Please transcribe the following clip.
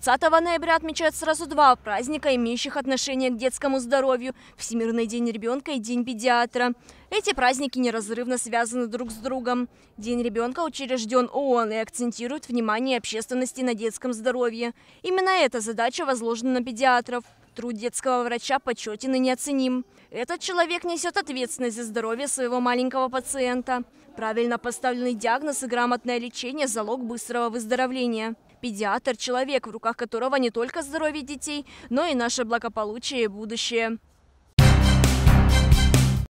20 ноября отмечают сразу два праздника, имеющих отношение к детскому здоровью – Всемирный день ребенка и День педиатра. Эти праздники неразрывно связаны друг с другом. День ребенка учрежден ООН и акцентирует внимание общественности на детском здоровье. Именно эта задача возложена на педиатров. Труд детского врача почетен и неоценим. Этот человек несет ответственность за здоровье своего маленького пациента. Правильно поставленный диагноз и грамотное лечение – залог быстрого выздоровления. Педиатр – человек, в руках которого не только здоровье детей, но и наше благополучие и будущее.